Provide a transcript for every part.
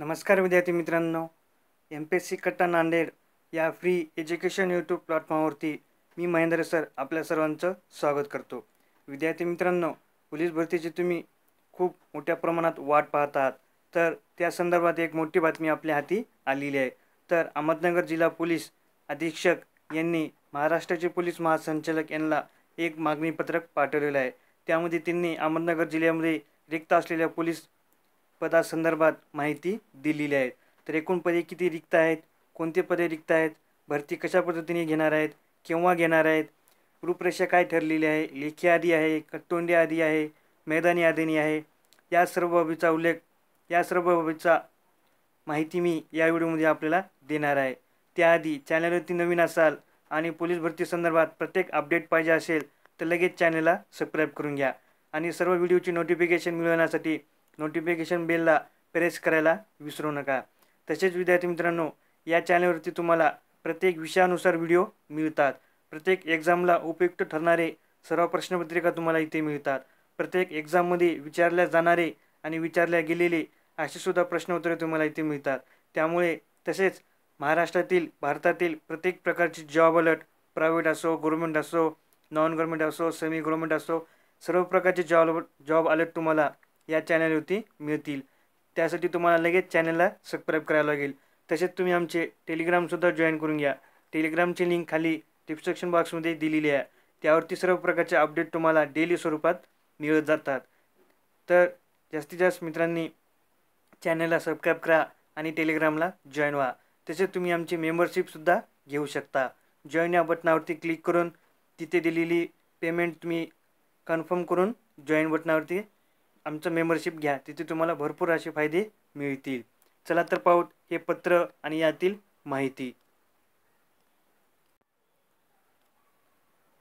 नमस्कार विद्यार्थी मित्रांनो एम पी एस सी कट्टा नांदेड या फ्री एज्युकेशन यूट्यूब प्लॅटफॉर्मवरती मी महेंद्र सर आपल्या सर्वांचं स्वागत करतो विद्यार्थी मित्रांनो पोलीस भरतीची तुम्ही खूप मोठ्या प्रमाणात वाट पाहत आहात तर त्या संदर्भात एक मोठी बातमी आपल्या हाती आलेली आहे तर अहमदनगर जिल्हा पोलीस अधीक्षक यांनी महाराष्ट्राचे पोलीस महासंचालक यांना एक मागणीपत्रक पाठवलेलं आहे त्यामध्ये त्यांनी अहमदनगर जिल्ह्यामध्ये रिक्त असलेल्या पोलीस पदासंदर्भात माहिती दिलेली आहे तर एकूण पदे किती रिक्त आहेत कोणते पदे रिक्त आहेत भरती कशा पद्धतीने घेणार आहेत केव्हा घेणार आहेत रूपरेषा काय ठरलेली आहे लेखी आधी आहे कट्टोंडी आधी आहे मैदानी आधीनी आहे या सर्व बाबीचा उल्लेख या सर्व बाबीचा माहिती मी या व्हिडिओमध्ये आपल्याला देणार आहे त्याआधी चॅनलवरती नवीन असाल आणि पोलीस भरती संदर्भात प्रत्येक अपडेट पाहिजे असेल तर लगेच चॅनलला सबस्क्राईब करून घ्या आणि सर्व व्हिडिओची नोटिफिकेशन मिळवण्यासाठी नोटिफिकेशन बेलला प्रेस करायला विसरू नका तसेच विद्यार्थी मित्रांनो या चॅनलवरती तुम्हाला प्रत्येक विषयानुसार व्हिडिओ मिळतात प्रत्येक एक्झामला उपयुक्त ठरणारे सर्व प्रश्नपत्रिका तुम्हाला इथे मिळतात प्रत्येक एक्झाममध्ये विचारल्या जाणारे आणि विचारल्या गेलेले असेसुद्धा प्रश्नोत्तरे तुम्हाला इथे मिळतात त्यामुळे तसेच महाराष्ट्रातील भारतातील प्रत्येक प्रकारची जॉब अलर्ट प्रायव्हेट असो गव्हर्मेंट असो नॉन गव्हर्मेंट असो सेमी गव्हर्मेंट असो सर्व प्रकारचे जॉब जॉब अलर्ट तुम्हाला या चॅनलवरती मिळतील त्यासाठी तुम्हाला लगेच चॅनलला सबस्क्राईब करायला लागेल तसेच तुम्ही आमचे टेलिग्रामसुद्धा जॉईन करून घ्या टेलिग्रामची लिंक खाली डिस्क्रिप्शन बॉक्समध्ये दिलेली आहे त्यावरती सर्व प्रकारचे अपडेट तुम्हाला डेली स्वरूपात मिळत जातात तर जास्तीत जास्त मित्रांनी चॅनलला सबस्क्राईब करा आणि टेलिग्रामला जॉईन व्हा तसेच तुम्ही आमची मेंबरशिपसुद्धा घेऊ शकता जॉईन या बटनावरती क्लिक करून तिथे दिलेली पेमेंट तुम्ही कन्फर्म करून जॉईन बटनावरती आमचं मेंबरशिप घ्या तिथे तुम्हाला भरपूर असे फायदे मिळतील चला तर पाहू हे पत्र आणि यातील माहिती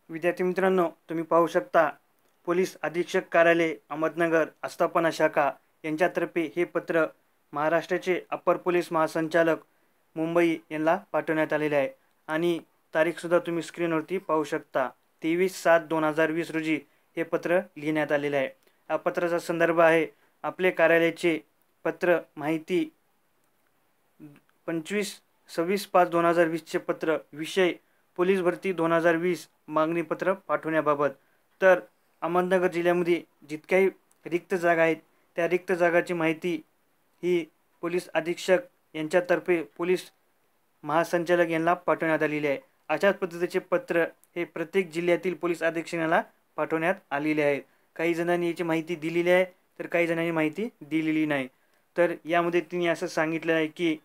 विद्यार्थी मित्रांनो तुम्ही पाहू शकता पोलीस अधीक्षक कार्यालय अहमदनगर आस्थापना शाखा यांच्यातर्फे हे पत्र महाराष्ट्राचे अपर पोलीस महासंचालक मुंबई यांना पाठवण्यात आलेले आहे आणि तारीखसुद्धा तुम्ही स्क्रीनवरती पाहू शकता तेवीस सात दोन हजार वीस रोजी हे पत्र लिहिण्यात आलेले आहे या पत्राचा संदर्भ आहे आपले कार्यालयाचे पत्र माहिती पंचवीस सव्वीस पाच दोन हजार वीसचे पत्र विषय पोलीस भरती दोन हजार वीस मागणीपत्र पाठवण्याबाबत तर अहमदनगर जिल्ह्यामध्ये जितक्याही रिक्त जागा आहेत त्या रिक्त जागाची माहिती ही पोलीस अधीक्षक यांच्यातर्फे पोलीस महासंचालक यांना पाठवण्यात आलेली आहे अशाच पद्धतीचे पत्र हे प्रत्येक जिल्ह्यातील पोलीस अधीक्षकांना पाठवण्यात आलेले आहेत काही जणांनी याची माहिती दिलेली आहे तर काही जणांनी माहिती दिलेली नाही तर यामध्ये तिने असं सांगितलं आहे की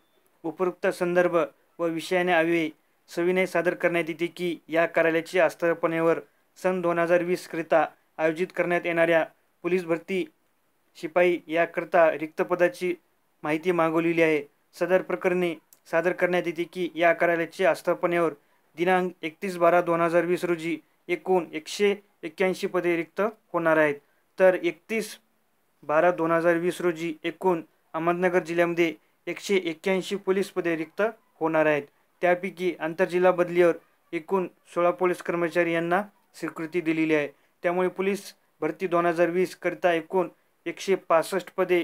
उपरोक्त संदर्भ व विषयाने अवे सविनय सादर करण्यात येते की या कार्यालयाची आस्थापनेवर सन दोन हजार वीसकरिता आयोजित करण्यात येणाऱ्या पोलीस भरती शिपाई याकरता रिक्त पदाची माहिती मागवलेली आहे सदर प्रकरणी सादर करण्यात येते की या कार्यालयाच्या आस्थापनेवर दिनांक एकतीस बारा दोन हजार वीस रोजी एकूण एकशे एक्क्याऐंशी पदे रिक्त होणार आहेत तर एकतीस बारा दोन हजार वीस रोजी एकूण अहमदनगर जिल्ह्यामध्ये एकशे एक्क्याऐंशी पोलीस पदे रिक्त होणार आहेत त्यापैकी आंतरजिल्हा बदलीवर एकूण सोळा पोलीस कर्मचारी यांना स्वीकृती दिलेली आहे त्यामुळे पोलीस भरती दोन हजार वीसकरिता एकूण एकशे पासष्ट पदे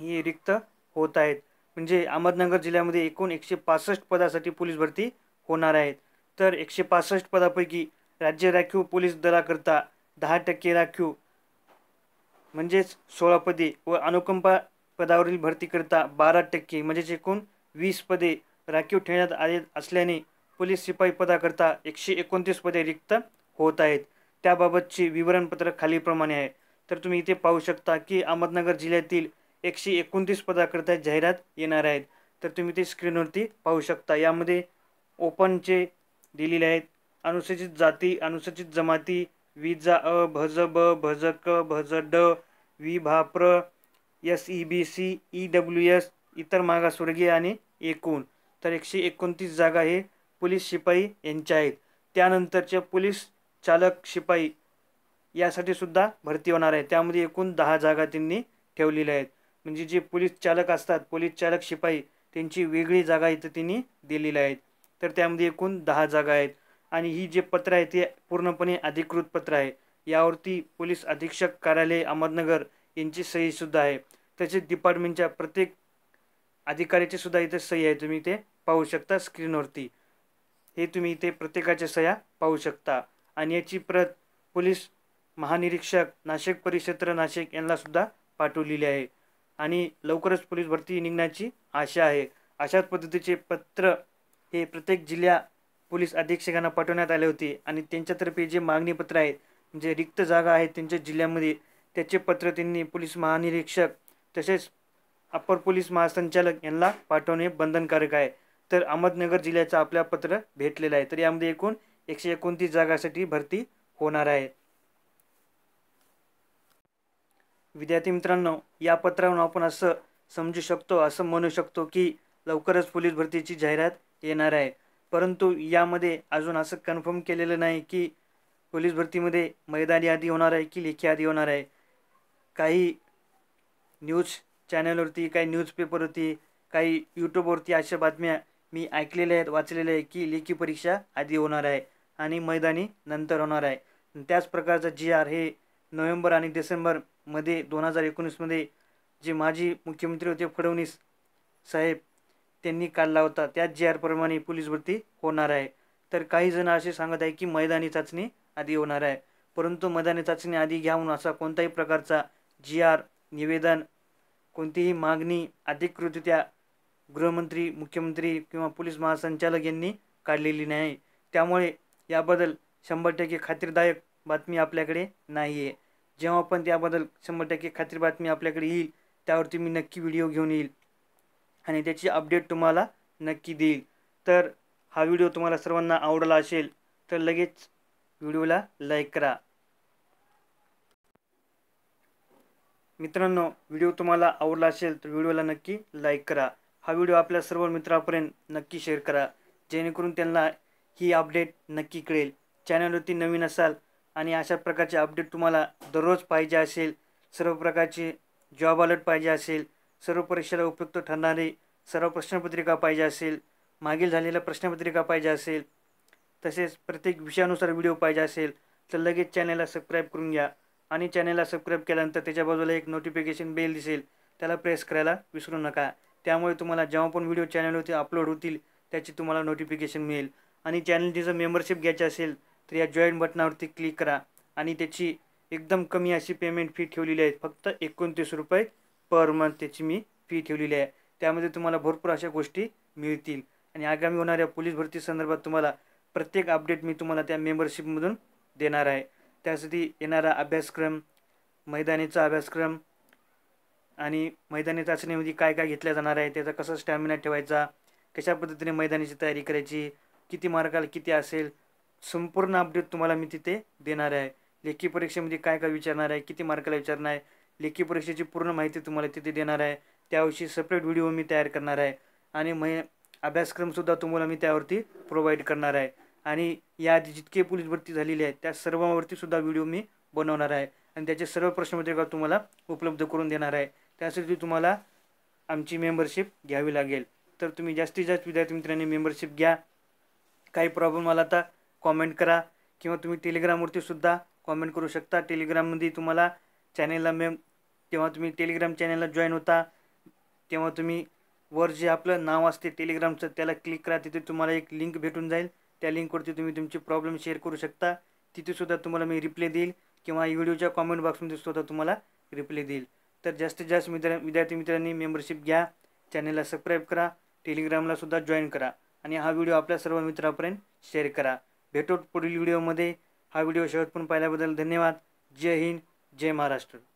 ही रिक्त होत आहेत म्हणजे अहमदनगर जिल्ह्यामध्ये एकूण एकशे पासष्ट पदासाठी पोलीस भरती होणार आहेत तर एकशे पासष्ट पदापैकी राज्य राखीव पोलीस दलाकरता दहा टक्के राखीव म्हणजेच सोळा पदे व अनुकंपा पदावरील भरतीकरता बारा टक्के म्हणजेच एकूण वीस पदे राखीव ठेवण्यात आले असल्याने पोलीस शिपाई पदाकरता एकशे एकोणतीस पदे रिक्त होत आहेत त्याबाबतचे विवरणपत्र खालीलप्रमाणे आहे तर तुम्ही इथे पाहू शकता की अहमदनगर जिल्ह्यातील एकशे एकोणतीस पदाकरता जाहिरात येणार आहेत तर तुम्ही ते स्क्रीनवरती पाहू शकता यामध्ये ओपनचे दिलेले आहेत अनुसूचित जाती अनुसूचित जमाती विजा अ भज ब भज क भज ड वि भा S E B C E W S इतर मागासवर्गीय आणि एकूण तर एकशे एकोणतीस जागा हे पोलीस शिपाई यांच्या आहेत त्यानंतरचे पोलीस चालक शिपाई यासाठी सुद्धा भरती होणार आहे त्यामध्ये एकूण दहा जागा त्यांनी ठेवलेल्या आहेत म्हणजे जे पोलीस चालक असतात पोलीस चालक शिपाई त्यांची वेगळी जागा इथं त्यांनी दिलेल्या आहेत तर त्यामध्ये एकूण दहा जागा आहेत आणि ही जे पत्र आहे ते पूर्णपणे अधिकृत पत्र आहे यावरती पोलीस अधीक्षक कार्यालय अहमदनगर यांची सहीसुद्धा आहे तसेच डिपार्टमेंटच्या प्रत्येक अधिकाऱ्याची सुद्धा इथे सही आहे तुम्ही ते पाहू शकता स्क्रीनवरती हे तुम्ही इथे प्रत्येकाच्या सह्या पाहू शकता आणि याची प्रत पोलीस महानिरीक्षक नाशिक परिक्षेत्र नाशिक यांनासुद्धा पाठवलेली आहे आणि लवकरच पोलीस भरती निघण्याची आशा आहे अशाच पद्धतीचे पत्र हे प्रत्येक जिल्ह्या पोलीस अधीक्षकांना पाठवण्यात आले होते आणि त्यांच्यातर्फे जे मागणी पत्र आहेत जे रिक्त जागा आहेत त्यांच्या जिल्ह्यामध्ये त्याचे पत्र त्यांनी पोलीस महानिरीक्षक तसेच अपर पोलीस महासंचालक यांना पाठवणे बंधनकारक आहे तर अहमदनगर जिल्ह्याचं आपल्या पत्र भेटलेलं आहे तर यामध्ये एकूण एकशे एकोणतीस जागासाठी भरती होणार आहे विद्यार्थी मित्रांनो या पत्रावरून आपण असं समजू शकतो असं म्हणू शकतो की लवकरच पोलीस भरतीची जाहिरात येणार आहे परंतु यामध्ये अजून असं कन्फर्म केलेलं नाही की पोलीस भरतीमध्ये मैदानी आधी होणार आहे की लेखी आधी होणार आहे काही न्यूज चॅनलवरती काही न्यूजपेपरवरती काही यूट्यूबवरती अशा बातम्या मी ऐकलेल्या आहेत वाचलेल्या आहे की लेखी परीक्षा आधी होणार आहे आणि मैदानी नंतर होणार आहे त्याच प्रकारचं जी आर हे नोव्हेंबर आणि डिसेंबरमध्ये दोन हजार एकोणीसमध्ये जे माजी मुख्यमंत्री होते फडणवीस साहेब त्यांनी काढला होता त्याच जे आरप्रमाणे पोलीस भरती होणार आहे तर काही जण असे सांगत आहे की मैदानी चाचणी आधी होणार आहे परंतु मैदानी चाचणी आधी घ्यावून असा कोणताही प्रकारचा जी आर निवेदन कोणतीही मागणी अधिकृतरित्या गृहमंत्री मुख्यमंत्री किंवा पोलीस महासंचालक यांनी काढलेली नाही त्यामुळे याबद्दल शंभर टक्के खात्रीदायक बातमी आपल्याकडे नाही आहे जेव्हा पण त्याबद्दल शंभर टक्के खात्री बातमी आपल्याकडे येईल त्यावरती मी नक्की व्हिडिओ घेऊन येईल आणि त्याची अपडेट तुम्हाला नक्की देईल तर हा व्हिडिओ तुम्हाला सर्वांना आवडला असेल तर लगेच व्हिडिओला लाईक करा मित्रांनो व्हिडिओ तुम्हाला आवडला असेल तर व्हिडिओला नक्की लाईक करा हा व्हिडिओ आपल्या सर्व मित्रांपर्यंत नक्की शेअर करा जेणेकरून त्यांना ही अपडेट नक्की कळेल चॅनलवरती नवीन असाल आणि अशा प्रकारचे अपडेट तुम्हाला दररोज पाहिजे असेल सर्व प्रकारचे जॉब अलर्ट पाहिजे असेल सर्व परीक्षेला उपयुक्त ठरणारी सर्व प्रश्नपत्रिका पाहिजे असेल मागील झालेल्या प्रश्नपत्रिका पाहिजे असेल तसेच प्रत्येक विषयानुसार व्हिडिओ पाहिजे असेल तर लगेच चॅनलला सबस्क्राईब करून घ्या आणि चॅनलला सबस्क्राईब केल्यानंतर त्याच्या बाजूला एक नोटिफिकेशन बेल दिसेल त्याला प्रेस करायला विसरू नका त्यामुळे तुम्हाला जेव्हा पण व्हिडिओ चॅनलवरती अपलोड होतील त्याची तुम्हाला नोटिफिकेशन मिळेल आणि चॅनलची जर मेंबरशिप घ्यायची असेल तर या जॉईन बटनावरती क्लिक करा आणि त्याची एकदम कमी अशी पेमेंट फी ठेवलेली आहे फक्त एकोणतीस रुपये पर मंथ त्याची मी फी ठेवलेली आहे त्यामध्ये तुम्हाला भरपूर अशा गोष्टी मिळतील आणि आगामी होणाऱ्या पोलीस भरती संदर्भात तुम्हाला प्रत्येक अपडेट मी तुम्हाला त्या मेंबरशिपमधून देणार आहे त्यासाठी येणारा अभ्यासक्रम मैदानीचा अभ्यासक्रम आणि मैदानी चाचणीमध्ये काय काय घेतल्या जाणार आहे त्याचा कसा स्टॅमिना ठेवायचा कशा पद्धतीने मैदानीची तयारी करायची किती मार्काला किती असेल संपूर्ण अपडेट तुम्हाला मी तिथे देणार आहे लेखी परीक्षेमध्ये काय काय विचारणार आहे किती मार्काला विचारणार आहे लेखी परीक्षेची पूर्ण माहिती तुम्हाला तिथे देणार आहे त्याविषयी सेपरेट व्हिडिओ मी तयार करणार आहे आणि मे अभ्यासक्रमसुद्धा तुम्हाला मी त्यावरती प्रोव्हाइड करणार आहे आणि या जितके पोलीस भरती झालेली आहे त्या सर्वांवरती व्हिडिओ मी बनवणार आहे आणि त्याचे सर्व प्रश्नपत्रिका तुम्हाला उपलब्ध करून देणार आहे त्यासाठी तुम्हाला आमची मेंबरशिप घ्यावी लागेल तर तुम्ही जास्तीत जास्त विद्यार्थी मित्रांनी मेंबरशिप घ्या काही प्रॉब्लेम आला तर कॉमेंट करा किंवा तुम्ही टेलिग्रामवरतीसुद्धा कॉमेंट करू शकता टेलिग्राममध्ये तुम्हाला चॅनेलला मेम तेव्हा तुम्ही टेलिग्राम चॅनलला जॉईन होता तेव्हा तुम्ही वर जे आपलं नाव असते टेलिग्रामचं त्याला क्लिक करा तिथे तुम्हाला एक लिंक भेटून जाईल त्या लिंकवरती तुम्ही तुमची प्रॉब्लेम शेअर करू शकता तिथेसुद्धा तुम्हाला मी रिप्लाय देईल किंवा व्हिडिओच्या कॉमेंट बॉक्समध्ये सुद्धा तुम्हाला रिप्लाय देईल तर जास्तीत जास्त मित्र विद्यार्थी मित्रांनी मेंबरशिप घ्या चॅनलला सबस्क्राईब करा टेलिग्रामला सुद्धा जॉईन करा आणि हा व्हिडिओ आपल्या सर्व मित्रांपर्यंत शेअर करा भेटो पुढील व्हिडिओमध्ये हा व्हिडिओ शेवट पण पाहिल्याबद्दल धन्यवाद जय हिंद जय महाराष्ट्र